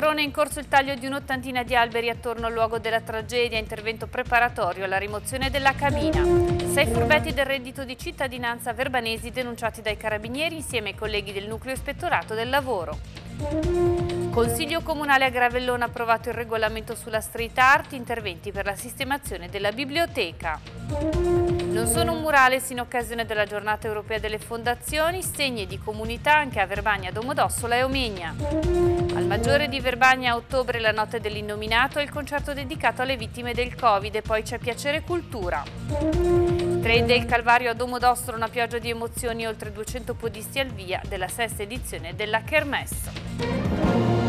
Tarone è in corso il taglio di un'ottantina di alberi attorno al luogo della tragedia, intervento preparatorio alla rimozione della cabina. Sei furbetti del reddito di cittadinanza verbanesi denunciati dai carabinieri insieme ai colleghi del nucleo ispettorato del lavoro. Consiglio Comunale a Gravellona ha approvato il regolamento sulla street art, interventi per la sistemazione della biblioteca. Non sono un murale in occasione della giornata europea delle fondazioni, segni di comunità anche a Verbagna, Domodossola e Omegna. Al Maggiore di Verbagna a ottobre la notte dell'innominato e il concerto dedicato alle vittime del Covid e poi c'è Piacere Cultura. Trade il Calvario a Domodossola una pioggia di emozioni oltre 200 podisti al via della sesta edizione della Kermesse.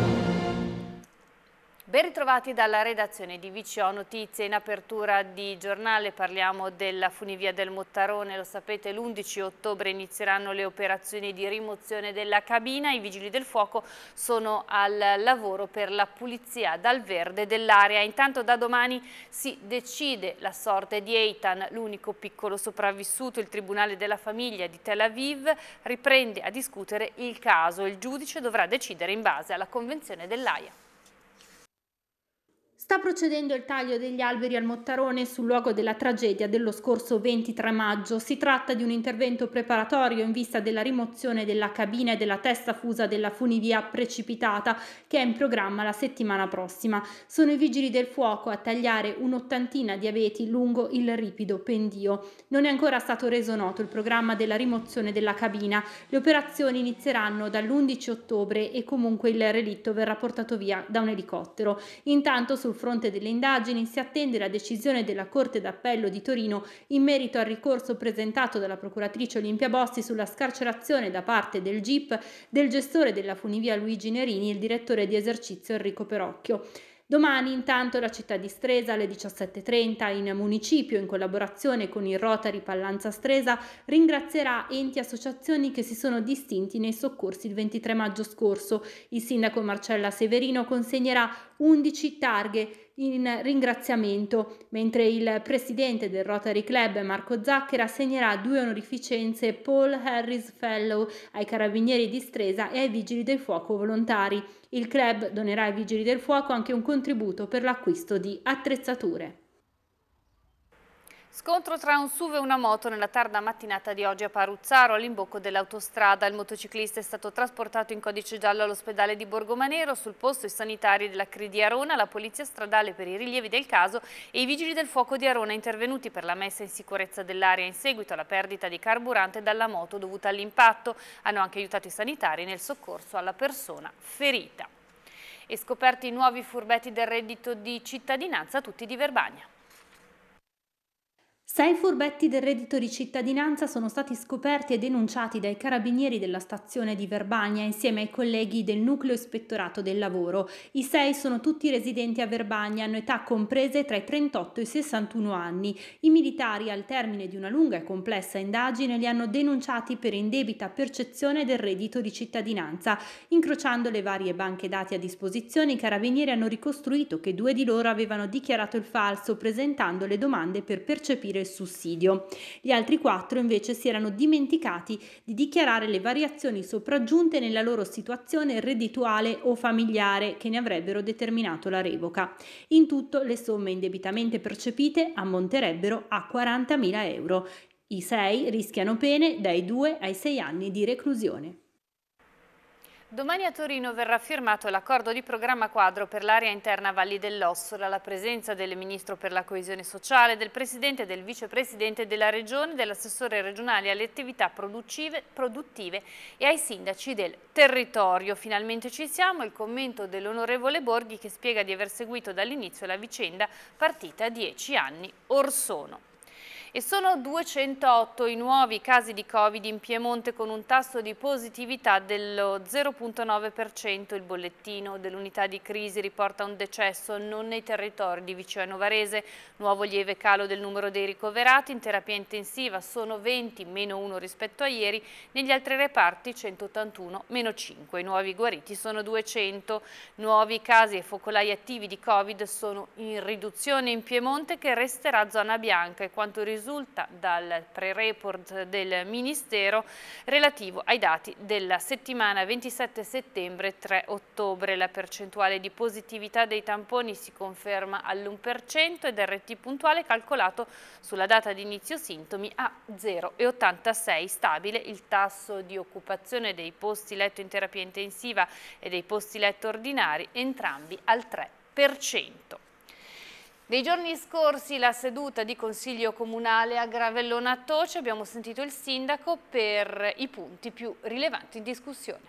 Ben ritrovati dalla redazione di Vicio Notizie. In apertura di giornale parliamo della funivia del Mottarone. Lo sapete, l'11 ottobre inizieranno le operazioni di rimozione della cabina. I vigili del fuoco sono al lavoro per la pulizia dal verde dell'area. Intanto da domani si decide la sorte di Eitan, l'unico piccolo sopravvissuto. Il Tribunale della Famiglia di Tel Aviv riprende a discutere il caso. Il giudice dovrà decidere in base alla Convenzione dell'AIA. Sta procedendo il taglio degli alberi al Mottarone sul luogo della tragedia dello scorso 23 maggio. Si tratta di un intervento preparatorio in vista della rimozione della cabina e della testa fusa della funivia precipitata che è in programma la settimana prossima. Sono i vigili del fuoco a tagliare un'ottantina di abeti lungo il ripido pendio. Non è ancora stato reso noto il programma della rimozione della cabina. Le operazioni inizieranno dall'11 ottobre e comunque il relitto verrà portato via da un elicottero. Intanto sul fronte delle indagini si attende la decisione della Corte d'Appello di Torino in merito al ricorso presentato dalla procuratrice Olimpia Bossi sulla scarcerazione da parte del GIP del gestore della funivia Luigi Nerini e il direttore di esercizio Enrico Perocchio. Domani intanto la città di Stresa alle 17.30 in municipio in collaborazione con il Rotary Pallanza Stresa ringrazierà enti e associazioni che si sono distinti nei soccorsi il 23 maggio scorso. Il sindaco Marcella Severino consegnerà 11 targhe in ringraziamento, mentre il presidente del Rotary Club Marco Zacchera segnerà due onorificenze Paul Harris Fellow ai carabinieri di Stresa e ai vigili del fuoco volontari. Il club donerà ai vigili del fuoco anche un contributo per l'acquisto di attrezzature. Scontro tra un SUV e una moto nella tarda mattinata di oggi a Paruzzaro, all'imbocco dell'autostrada. Il motociclista è stato trasportato in codice giallo all'ospedale di Borgomanero, sul posto i sanitari della CRI di Arona, la polizia stradale per i rilievi del caso e i vigili del fuoco di Arona intervenuti per la messa in sicurezza dell'area in seguito alla perdita di carburante dalla moto dovuta all'impatto. Hanno anche aiutato i sanitari nel soccorso alla persona ferita. E scoperti i nuovi furbetti del reddito di cittadinanza, tutti di Verbagna. Sei furbetti del reddito di cittadinanza sono stati scoperti e denunciati dai carabinieri della stazione di Verbania insieme ai colleghi del nucleo ispettorato del lavoro. I sei sono tutti residenti a Verbania, hanno età comprese tra i 38 e i 61 anni. I militari, al termine di una lunga e complessa indagine, li hanno denunciati per indebita percezione del reddito di cittadinanza. Incrociando le varie banche dati a disposizione, i carabinieri hanno ricostruito che due di loro avevano dichiarato il falso presentando le domande per percepire il sussidio. Gli altri quattro invece si erano dimenticati di dichiarare le variazioni sopraggiunte nella loro situazione reddituale o familiare che ne avrebbero determinato la revoca. In tutto le somme indebitamente percepite ammonterebbero a 40.000 euro. I sei rischiano pene dai 2 ai 6 anni di reclusione. Domani a Torino verrà firmato l'accordo di programma quadro per l'area interna Valli dell'Ossola, la presenza del Ministro per la coesione sociale, del Presidente e del Vicepresidente della Regione, dell'assessore regionale alle attività produttive e ai sindaci del territorio. Finalmente ci siamo, il commento dell'onorevole Borghi che spiega di aver seguito dall'inizio la vicenda partita dieci anni or sono. E sono 208 i nuovi casi di Covid in Piemonte con un tasso di positività dello 0,9%. Il bollettino dell'unità di crisi riporta un decesso non nei territori di Vicino Varese. Nuovo lieve calo del numero dei ricoverati in terapia intensiva sono 20, meno 1 rispetto a ieri. Negli altri reparti 181, meno 5. I nuovi guariti sono 200. Nuovi casi e focolai attivi di Covid sono in riduzione in Piemonte che resterà zona bianca e quanto risulta risulta dal pre-report del Ministero relativo ai dati della settimana 27 settembre-3 ottobre. La percentuale di positività dei tamponi si conferma all'1% ed RT puntuale calcolato sulla data di inizio sintomi a 0,86 stabile. Il tasso di occupazione dei posti letto in terapia intensiva e dei posti letto ordinari entrambi al 3%. Nei giorni scorsi la seduta di Consiglio Comunale a Gravellona a Toce abbiamo sentito il Sindaco per i punti più rilevanti in discussione.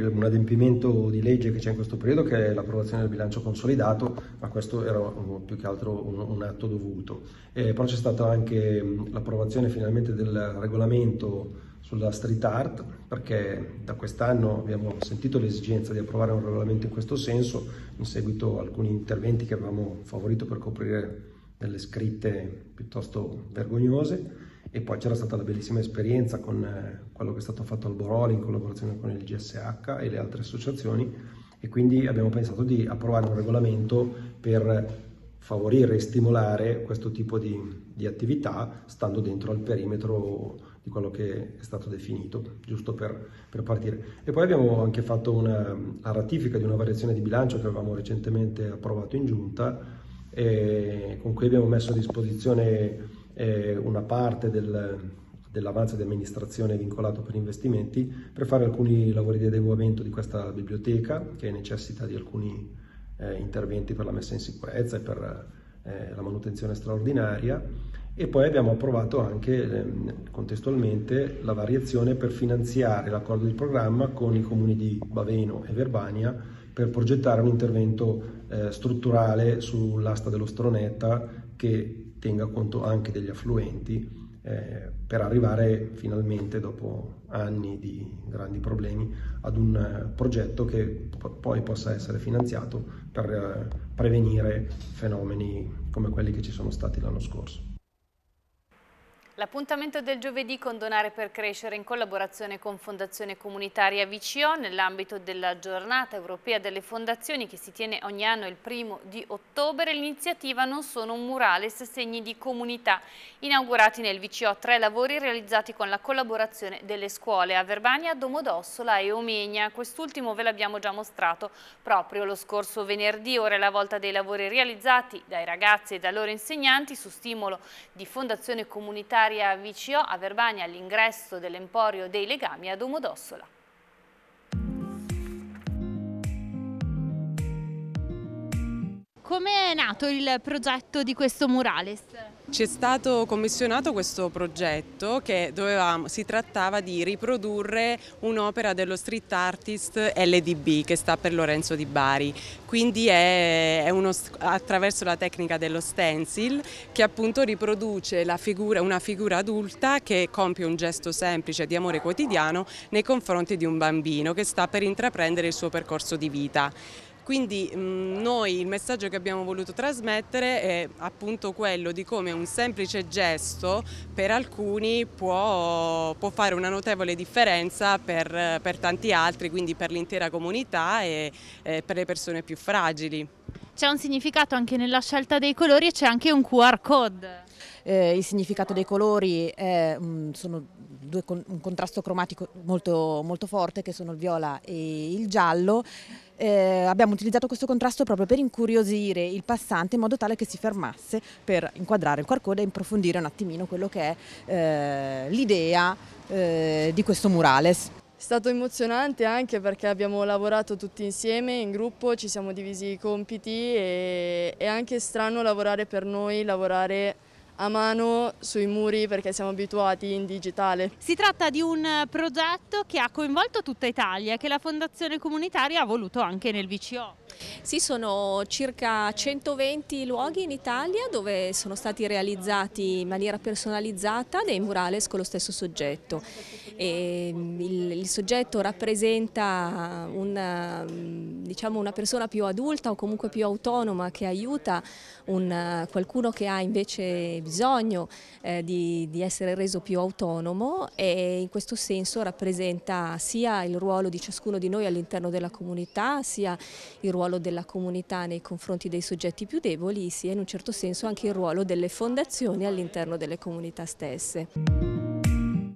Un adempimento di legge che c'è in questo periodo che è l'approvazione del bilancio consolidato, ma questo era più che altro un, un atto dovuto. Eh, però c'è stata anche l'approvazione finalmente del regolamento sulla street art perché da quest'anno abbiamo sentito l'esigenza di approvare un regolamento in questo senso in seguito a alcuni interventi che avevamo favorito per coprire delle scritte piuttosto vergognose e poi c'era stata la bellissima esperienza con eh, quello che è stato fatto al Boroli in collaborazione con il GSH e le altre associazioni e quindi abbiamo pensato di approvare un regolamento per favorire e stimolare questo tipo di, di attività stando dentro al perimetro di quello che è stato definito, giusto per, per partire. E poi abbiamo anche fatto una, la ratifica di una variazione di bilancio che avevamo recentemente approvato in giunta, con cui abbiamo messo a disposizione eh, una parte del, dell'avanzo di amministrazione vincolato per investimenti per fare alcuni lavori di adeguamento di questa biblioteca che necessita di alcuni eh, interventi per la messa in sicurezza e per eh, la manutenzione straordinaria e poi abbiamo approvato anche ehm, contestualmente la variazione per finanziare l'accordo di programma con i comuni di Baveno e Verbania per progettare un intervento eh, strutturale sull'asta dello Stronetta che tenga conto anche degli affluenti eh, per arrivare finalmente dopo anni di grandi problemi ad un eh, progetto che po poi possa essere finanziato per eh, prevenire fenomeni come quelli che ci sono stati l'anno scorso. L'appuntamento del giovedì con Donare per Crescere in collaborazione con Fondazione Comunitaria VCO nell'ambito della giornata europea delle fondazioni che si tiene ogni anno il primo di ottobre. L'iniziativa Non sono murales, segni di comunità. Inaugurati nel VCO tre lavori realizzati con la collaborazione delle scuole a Verbania, Domodossola e Omegna. Quest'ultimo ve l'abbiamo già mostrato proprio lo scorso venerdì. Ora è la volta dei lavori realizzati dai ragazzi e dai loro insegnanti su stimolo di Fondazione Comunitaria Caria Vicio a Verbania all'ingresso dell'Emporio dei Legami a Domodossola. Come è nato il progetto di questo murales? Ci è stato commissionato questo progetto che dovevamo, si trattava di riprodurre un'opera dello street artist LDB che sta per Lorenzo Di Bari, quindi è, è uno, attraverso la tecnica dello stencil che appunto riproduce figura, una figura adulta che compie un gesto semplice di amore quotidiano nei confronti di un bambino che sta per intraprendere il suo percorso di vita. Quindi mh, mm, noi il messaggio che abbiamo voluto trasmettere è appunto quello di come un semplice gesto per alcuni può, può fare una notevole differenza per, per tanti altri, quindi per l'intera comunità e eh, per le persone più fragili. C'è un significato anche nella scelta dei colori e c'è anche un QR code. Eh, il significato dei colori è mh, mm, due, un contrasto cromatico molto, molto forte che sono il viola e il giallo eh, abbiamo utilizzato questo contrasto proprio per incuriosire il passante in modo tale che si fermasse per inquadrare il QR code e approfondire un attimino quello che è eh, l'idea eh, di questo murales. È stato emozionante anche perché abbiamo lavorato tutti insieme in gruppo, ci siamo divisi i compiti e è anche strano lavorare per noi, lavorare a mano sui muri perché siamo abituati in digitale. Si tratta di un progetto che ha coinvolto tutta Italia e che la Fondazione Comunitaria ha voluto anche nel VCO. Sì, sono circa 120 luoghi in Italia dove sono stati realizzati in maniera personalizzata dei murales con lo stesso soggetto. Mm, il, il, soggetto rappresenta una, mm, diciamo una, persona più adulta o comunque più autonoma che aiuta un, eh, qualcuno che ha invece bisogno eh, di, di essere reso più autonomo e in questo senso rappresenta sia il ruolo di ciascuno di noi all'interno della comunità sia il ruolo ruolo della comunità nei confronti dei soggetti più deboli, sia in un certo senso anche il ruolo delle fondazioni all'interno delle comunità stesse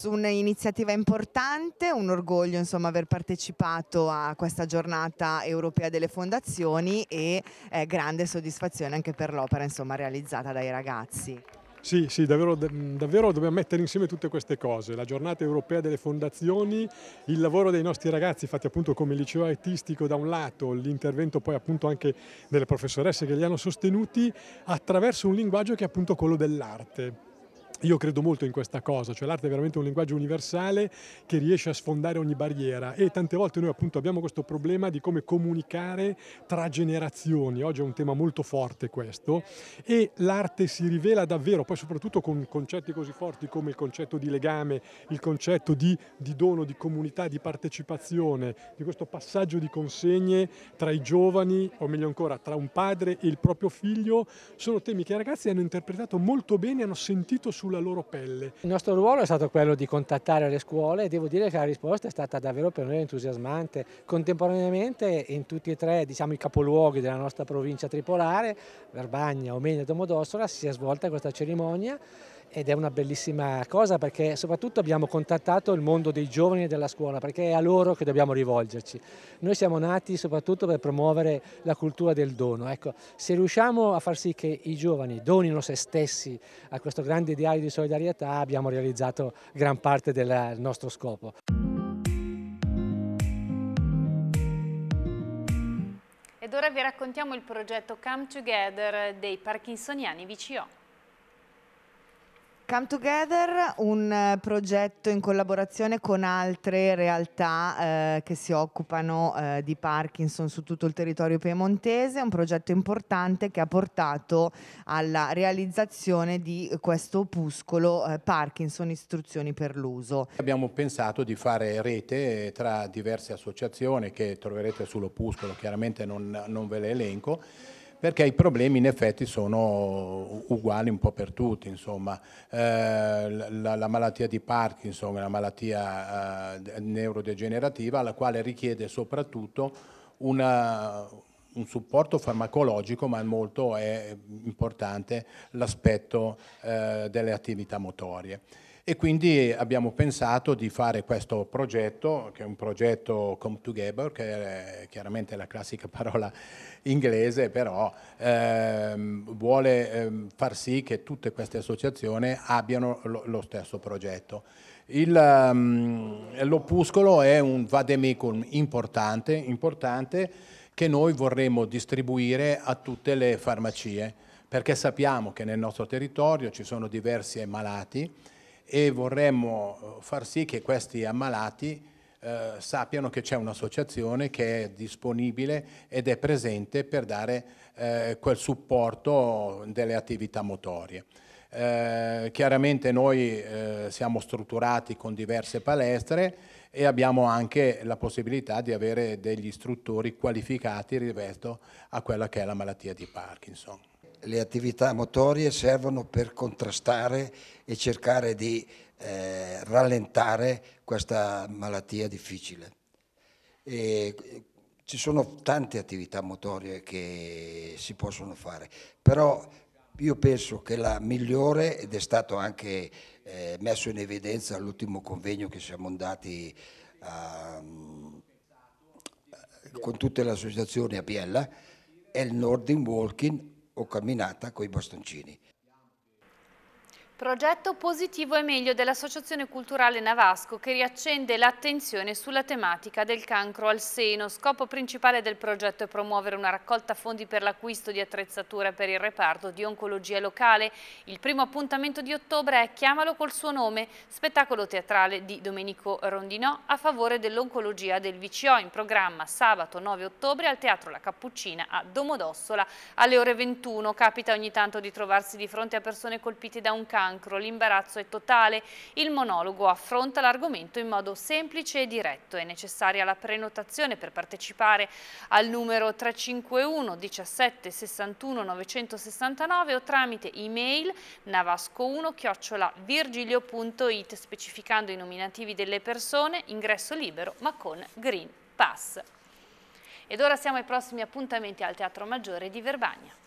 un'iniziativa importante, un orgoglio insomma, aver partecipato a questa giornata europea delle fondazioni e eh, grande soddisfazione anche per l'opera realizzata dai ragazzi. Sì, sì davvero, mm, davvero, dobbiamo mettere insieme tutte queste cose, la giornata europea delle fondazioni, il lavoro dei nostri ragazzi fatti appunto come liceo artistico da un lato, l'intervento poi appunto anche delle professoresse che li hanno sostenuti attraverso un linguaggio che è appunto quello dell'arte. Io credo molto in questa cosa, cioè l'arte è veramente un linguaggio universale che riesce a sfondare ogni barriera e tante volte noi appunto abbiamo questo problema di come comunicare tra generazioni, oggi è un tema molto forte questo e l'arte si rivela davvero, poi soprattutto con concetti così forti come il concetto di legame, il concetto di, di dono, di comunità, di partecipazione, di questo passaggio di consegne tra i giovani, o meglio ancora tra un padre e il proprio figlio, sono temi che i ragazzi hanno interpretato molto bene, hanno sentito sulla sulla loro pelle. Il nostro ruolo è stato quello di contattare le scuole e devo dire che la risposta è stata davvero per noi entusiasmante. Contemporaneamente in tutti e tre diciamo, i capoluoghi della nostra provincia tripolare, Verbagna, Omenia e Domodossola, si è svolta questa cerimonia ed è una bellissima cosa perché soprattutto abbiamo contattato il mondo dei giovani e della scuola perché è a loro che dobbiamo rivolgerci. Noi siamo nati soprattutto per promuovere la cultura del dono. Ecco, se riusciamo a far sì che i giovani donino se stessi a questo grande ideale di solidarietà abbiamo realizzato gran parte del nostro scopo. Ed ora vi raccontiamo il progetto Come Together dei Parkinsoniani VCO. Come Together, un eh, progetto in collaborazione con altre realtà eh, che si occupano eh, di Parkinson su tutto il territorio piemontese, un progetto importante che ha portato alla realizzazione di questo opuscolo eh, Parkinson Istruzioni per l'uso. Abbiamo pensato di fare rete tra diverse associazioni che troverete sull'opuscolo, chiaramente non, non ve le elenco, perché i problemi in effetti sono uguali un po' per tutti, insomma. Eh, la, la, malattia di Parkinson è una malattia eh, neurodegenerativa la quale richiede soprattutto una, un supporto farmacologico, ma molto è importante l'aspetto eh, delle attività motorie e quindi abbiamo pensato di fare questo progetto, che è un progetto Come Together, che è chiaramente la classica parola inglese, però ehm, vuole ehm, far sì che tutte queste associazioni abbiano lo, lo stesso progetto. Ehm, l'opuscolo è un vademecum importante, importante che noi vorremmo distribuire a tutte le farmacie, perché sappiamo che nel nostro territorio ci sono diversi malati, e vorremmo eh, far sì che questi ammalati eh, sappiano che c'è un'associazione che è disponibile ed è presente per dare eh, quel supporto delle attività motorie. Eh, chiaramente noi eh, siamo strutturati con diverse palestre e abbiamo anche la possibilità di avere degli istruttori qualificati rispetto a quella che è la malattia di Parkinson le attività motorie servono per contrastare e cercare di eh, rallentare questa malattia difficile. E ci sono tante attività motorie che si possono fare, però io penso che la migliore, ed è stato anche eh, messo in evidenza all'ultimo convegno che siamo andati a, con tutte le associazioni a Biella, è il Nordic Walking o camminata con i bastoncini. Progetto positivo e meglio dell'Associazione Culturale Navasco che riaccende l'attenzione sulla tematica del cancro al seno. Scopo principale del progetto è promuovere una raccolta fondi per l'acquisto di attrezzature per il reparto di oncologia locale. Il primo appuntamento di ottobre è Chiamalo col suo nome, spettacolo teatrale di Domenico Rondinò a favore dell'oncologia del VCO in programma sabato 9 ottobre al Teatro La Cappuccina a Domodossola alle ore 21. Capita ogni tanto di trovarsi di fronte a persone colpite da un cancro cancro, l'imbarazzo è totale. Il monologo affronta l'argomento in modo semplice e diretto. È necessaria la prenotazione per partecipare al numero 351 17 61 969 o tramite email navasco1 chiocciola virgilio.it specificando i nominativi delle persone, ingresso libero ma con Green Pass. Ed ora siamo ai prossimi appuntamenti al Teatro Maggiore di Verbania.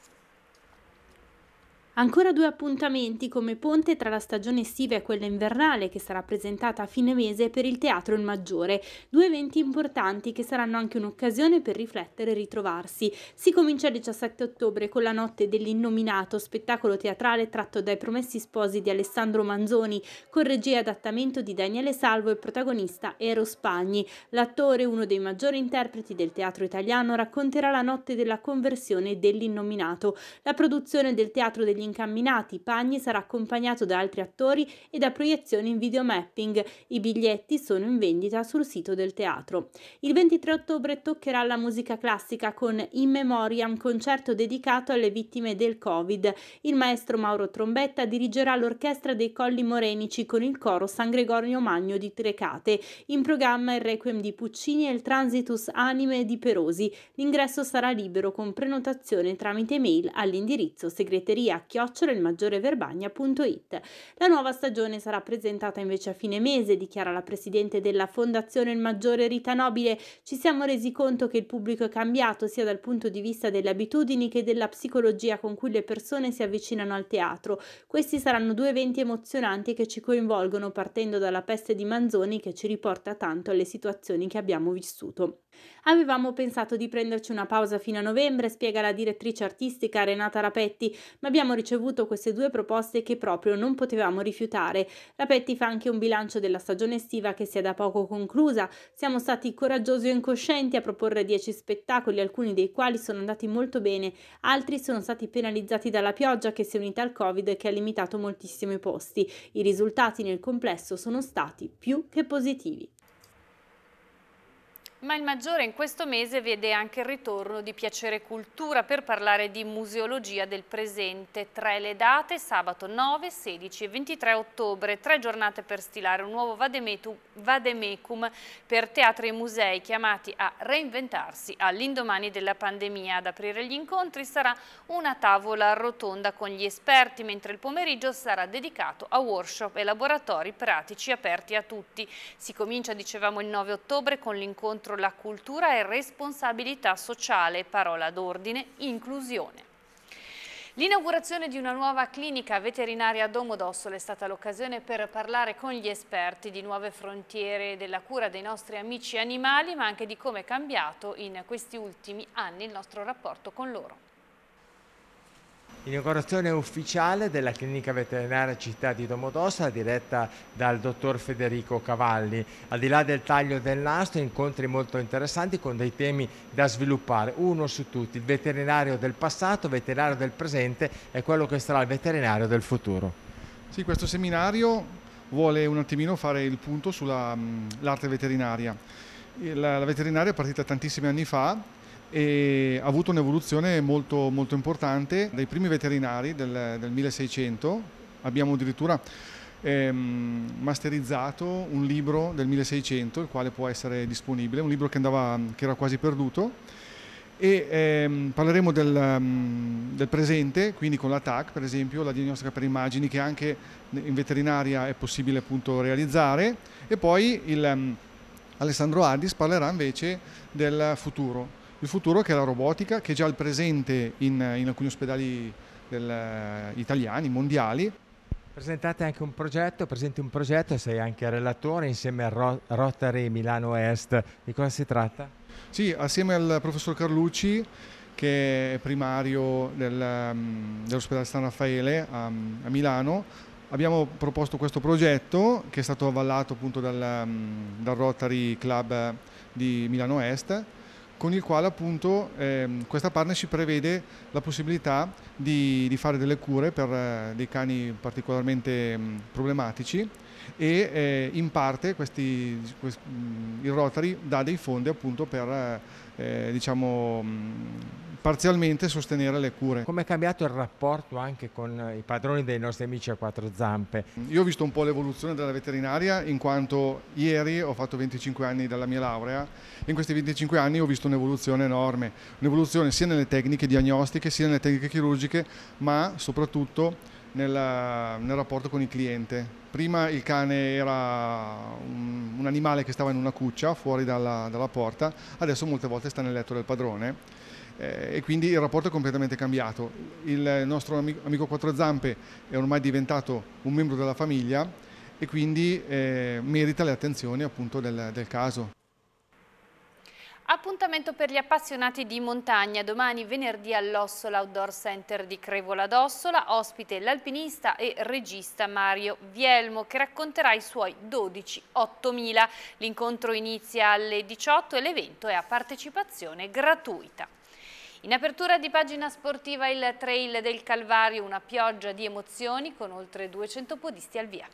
Ancora due appuntamenti come ponte tra la stagione estiva e quella invernale che sarà presentata a fine mese per il Teatro Il Maggiore, due eventi importanti che saranno anche un'occasione per riflettere e ritrovarsi. Si comincia il 17 ottobre con la notte dell'innominato spettacolo teatrale tratto dai Promessi Sposi di Alessandro Manzoni, con regia e adattamento di Daniele Salvo e protagonista Ero Spagni. L'attore, uno dei maggiori interpreti del teatro italiano, racconterà la notte della conversione dell'innominato. La produzione del Teatro degli incamminati, Pagni sarà accompagnato da altri attori e da proiezioni in videomapping. I biglietti sono in vendita sul sito del teatro. Il 23 ottobre toccherà la musica classica con In Memoriam, concerto dedicato alle vittime del Covid. Il maestro Mauro Trombetta dirigerà l'orchestra dei Colli Morenici con il coro San Gregorio Magno di Trecate. In programma il Requiem di Puccini e il Transitus Anime di Perosi. L'ingresso sarà libero con prenotazione tramite mail all'indirizzo segreteria chiocciola-ilmaggioreverbagna.it. La nuova stagione sarà presentata invece a fine mese, dichiara la presidente della Fondazione Il Maggiore Rita Nobile. Ci siamo resi conto che il pubblico è cambiato sia dal punto di vista delle abitudini che della psicologia con cui le persone si avvicinano al teatro. Questi saranno due eventi emozionanti che ci coinvolgono partendo dalla peste di Manzoni che ci riporta tanto alle situazioni che abbiamo vissuto. Avevamo pensato di prenderci una pausa fino a novembre, spiega la direttrice artistica Renata Rapetti, ma abbiamo ricevuto ricevuto queste due proposte che proprio non potevamo rifiutare. La Petti fa anche un bilancio della stagione estiva che si è da poco conclusa. Siamo stati coraggiosi o incoscienti a proporre 10 spettacoli, alcuni dei quali sono andati molto bene, altri sono stati penalizzati dalla pioggia che si è unita al Covid che ha limitato moltissimo i posti. I risultati nel complesso sono stati più che positivi ma il maggiore in questo mese vede anche il ritorno di Piacere Cultura per parlare di museologia del presente. Tre le date, sabato 9, 16 e 23 ottobre, tre giornate per stilare un nuovo vademecum per teatri e musei chiamati a reinventarsi all'indomani della pandemia. Ad aprire gli incontri sarà una tavola rotonda con gli esperti, mentre il pomeriggio sarà dedicato a workshop e laboratori pratici aperti a tutti. Si comincia, dicevamo, il 9 ottobre con l'incontro centro la cultura e responsabilità sociale, parola d'ordine, inclusione. L'inaugurazione di una nuova clinica veterinaria a Domodossolo è stata l'occasione per parlare con gli esperti di nuove frontiere della cura dei nostri amici animali, ma anche di come è cambiato in questi ultimi anni il nostro rapporto con loro. Inaugurazione ufficiale della clinica veterinaria città di Domodossa diretta dal dottor Federico Cavalli. Al di là del taglio del nastro, incontri molto interessanti con dei temi da sviluppare. Uno su tutti, il veterinario del passato, il veterinario del presente e quello che sarà il veterinario del futuro. Sì, questo seminario vuole un attimino fare il punto sull'arte mm, veterinaria. La, la veterinaria è partita tantissimi anni fa e ha avuto un'evoluzione molto, molto importante dai primi veterinari del, del 1600 abbiamo addirittura ehm, masterizzato un libro del 1600 il quale può essere disponibile un libro che, andava, che era quasi perduto e ehm, parleremo del, ehm, del, presente, quindi con la TAC per esempio, la diagnostica per immagini che anche in veterinaria è possibile appunto realizzare e poi il, ehm, Alessandro Addis parlerà invece del futuro, il futuro che è la robotica, che è già il presente in, in alcuni ospedali del, eh, italiani, mondiali. Presentate anche un progetto, presenti un progetto, sei anche relatore insieme a Rotary Milano Est, di cosa si tratta? Sì, assieme al professor Carlucci che è primario del, mm, dell'ospedale San Raffaele a, a, Milano, abbiamo proposto questo progetto che è stato avvallato appunto dal, mm, dal Rotary Club di Milano Est con il quale appunto ehm, questa partnership prevede la possibilità di, di fare delle cure per eh, dei cani particolarmente mh, mm, problematici e eh, in parte questi, quest, mh, mm, il Rotary dà dei fondi appunto per eh, diciamo, mh, mm, parzialmente sostenere le cure. Come è cambiato il rapporto anche con i padroni dei nostri amici a quattro zampe? Io ho visto un po' l'evoluzione della veterinaria in quanto ieri ho fatto 25 anni dalla mia laurea e in questi 25 anni ho visto un'evoluzione enorme, un'evoluzione sia nelle tecniche diagnostiche sia nelle tecniche chirurgiche ma soprattutto nella, nel rapporto con il cliente. Prima il cane era un, un animale che stava in una cuccia fuori dalla, dalla porta, adesso molte volte sta nel letto del padrone eh, e quindi il rapporto è completamente cambiato. Il nostro amico, amico Quattro Zampe è ormai diventato un membro della famiglia e quindi eh, merita le attenzioni appunto del, del caso. Appuntamento per gli appassionati di montagna, domani venerdì all'Ossola Outdoor Center di Crevola d'Ossola, ospite l'alpinista e regista Mario Vielmo che racconterà i suoi 12-8000. L'incontro inizia alle 18 e l'evento è a partecipazione gratuita. In apertura di pagina sportiva il trail del Calvario, una pioggia di emozioni con oltre 200 podisti al via.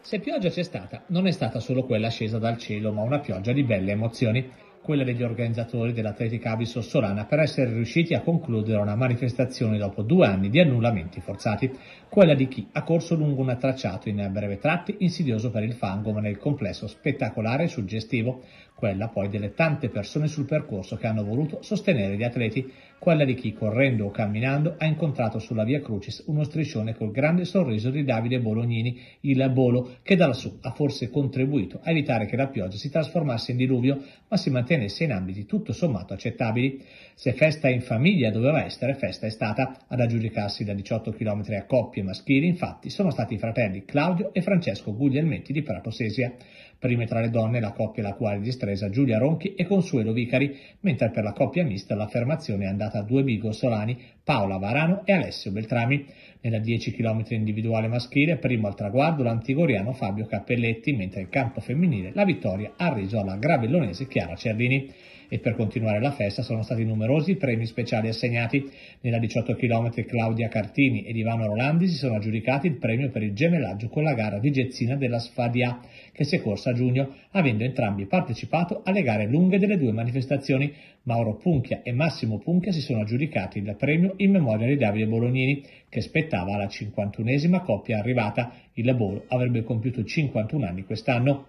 Se pioggia c'è stata, non è stata solo quella scesa dal cielo, ma una pioggia di belle emozioni quella degli organizzatori dell'Atletica Abisso Solana per essere riusciti a concludere una manifestazione dopo due anni di annullamenti forzati, quella di chi ha corso lungo un tracciato in breve tratti insidioso per il fango ma nel complesso spettacolare e suggestivo, quella poi delle tante persone sul percorso che hanno voluto sostenere gli atleti quella di chi, correndo o camminando, ha incontrato sulla via Crucis uno striscione col grande sorriso di Davide Bolognini, il Bolo, che da lassù ha forse contribuito a evitare che la pioggia si trasformasse in diluvio, ma si mantenesse in ambiti tutto sommato accettabili. Se festa in famiglia doveva essere, festa è stata. Ad aggiudicarsi da 18 km a coppie maschili, infatti, sono stati i fratelli Claudio e Francesco Guglielmetti di Prato Sesia. Prime tra le donne la coppia la quale distresa Giulia Ronchi e Consuelo Vicari, mentre per la coppia mista l'affermazione è andata a due Bigo Solani, Paola Varano e Alessio Beltrami. Nella 10 km individuale maschile, primo al traguardo l'antigoriano Fabio Cappelletti, mentre in campo femminile la vittoria ha reso alla gravellonese Chiara Cervini e per continuare la festa sono stati numerosi premi speciali assegnati. Nella 18 km Claudia Cartini ed Ivano Rolandi si sono aggiudicati il premio per il gemellaggio con la gara di Gezzina della Sfadia, che si è corsa a giugno, avendo entrambi partecipato alle gare lunghe delle due manifestazioni. Mauro Punchia e Massimo Punchia si sono aggiudicati il premio in memoria di Davide Bolognini, che spettava alla 51esima coppia arrivata. Il lavoro avrebbe compiuto 51 anni quest'anno.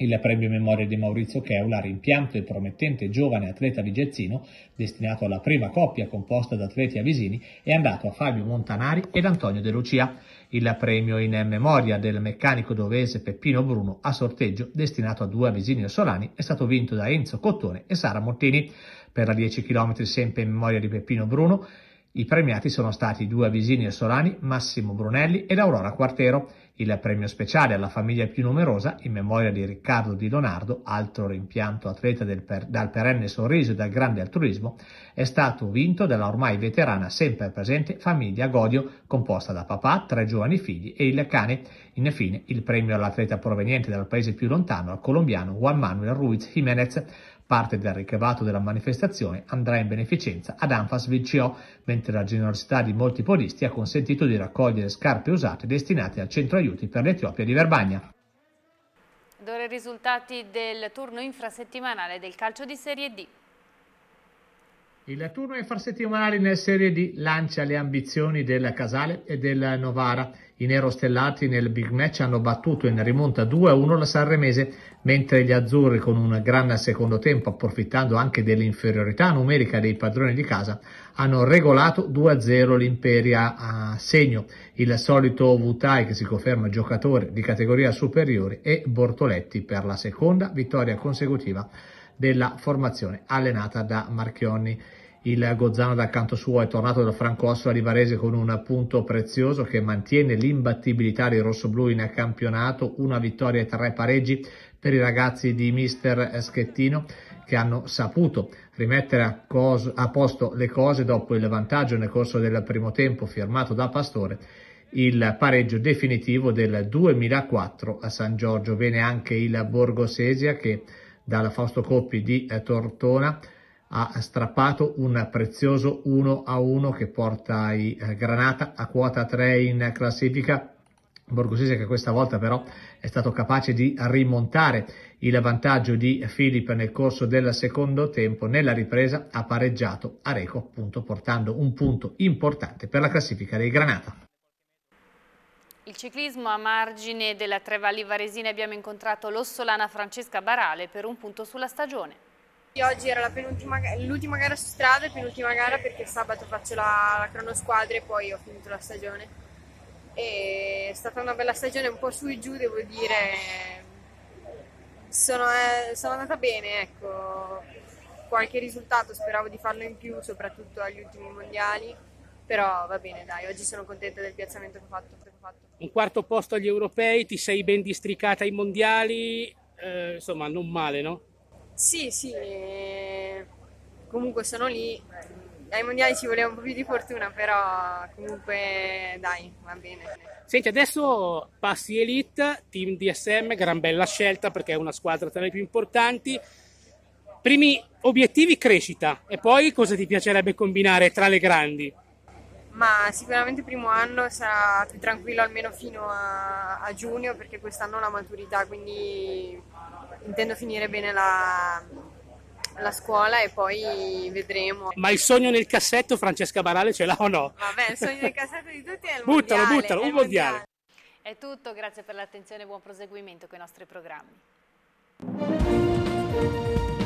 Il premio memoria di Maurizio Cheula, rimpianto e promettente giovane atleta di vigezzino, destinato alla prima coppia composta da atleti avesini, è andato a Fabio Montanari ed Antonio De Lucia. Il premio in memoria del meccanico dovese Peppino Bruno a sorteggio, destinato a due avesini ossolani, è stato vinto da Enzo Cottone e Sara Mottini. Per la 10 km sempre in memoria di Peppino Bruno, i premiati sono stati due avesini ossolani, Massimo Brunelli ed Aurora Quartero. Il premio speciale alla famiglia più numerosa, in memoria di Riccardo Di Leonardo, altro rimpianto atleta per, dal perenne sorriso e dal grande altruismo, è stato vinto dalla ormai veterana sempre presente famiglia Godio, composta da papà, tre giovani figli e il cane. Infine, il premio all'atleta proveniente dal paese più lontano, al colombiano Juan Manuel Ruiz Jiménez, Parte del ricavato della manifestazione andrà in beneficenza ad Anfas VCO, mentre la generosità di molti polisti ha consentito di raccogliere scarpe usate destinate al centro aiuti per l'Etiopia di Verbagna. Ora i risultati del turno infrasettimanale del calcio di Serie D. Il turno far settimanali nel Serie D lancia le ambizioni del Casale e del Novara. I nerostellati nel big match hanno battuto in rimonta 2-1 la Sanremese, mentre gli azzurri con un gran secondo tempo, approfittando anche dell'inferiorità numerica dei padroni di casa, hanno regolato 2-0 l'Imperia a segno. Il solito Vutai che si conferma giocatore di categoria superiore e Bortoletti per la seconda vittoria consecutiva della formazione allenata da Marchionni il Gozzano dal canto suo è tornato da Franco Ossola di con un punto prezioso che mantiene l'imbattibilità dei rossoblù in campionato, una vittoria e tre pareggi per i ragazzi di Mister Schettino che hanno saputo rimettere a, coso, a posto le cose dopo il vantaggio nel corso del primo tempo firmato da Pastore il pareggio definitivo del 2004 a San Giorgio. Bene anche il Borgo Sesia che dalla Fausto Coppi di eh, Tortona ha strappato un prezioso 1 a 1 che porta i eh, Granata a quota 3 in classifica. Borgosese che questa volta però è stato capace di rimontare il vantaggio di Filip nel corso del secondo tempo, nella ripresa ha pareggiato Areco appunto portando un punto importante per la classifica dei Granata. Il ciclismo a margine della Tre Valli Varesine abbiamo incontrato l'ossolana Francesca Barale per un punto sulla stagione. Oggi era l'ultima gara su strada penultima gara perché sabato faccio la, la cronosquadra e poi ho finito la stagione. E è stata una bella stagione, un po' su e giù devo dire. Sono, eh, sono andata bene, ecco. Qualche risultato speravo di farlo in più, soprattutto agli ultimi mondiali. Però va bene, dai, oggi sono contenta del piazzamento che ho fatto. Che ho fatto. Un quarto posto agli europei, ti sei ben districata ai mondiali, eh, insomma, non male, no? Sì, sì, comunque sono lì. Ai mondiali ci voleva un po' più di fortuna, però comunque dai, va bene. Senti, adesso passi Elite, team DSM, gran bella scelta perché è una squadra tra le più importanti. Primi obiettivi crescita e poi cosa ti piacerebbe combinare tra le grandi? ma sicuramente il primo anno sarà più tranquillo almeno fino a, a, giugno perché quest'anno ho la maturità quindi intendo finire bene la, la scuola e poi vedremo. Ma il sogno nel cassetto Francesca Barale ce l'ha o no? Vabbè, il sogno nel cassetto di tutti è il buttalo, mondiale. Buttalo, buttalo, un mondiale. mondiale. È tutto, grazie per l'attenzione e buon proseguimento con i nostri programmi.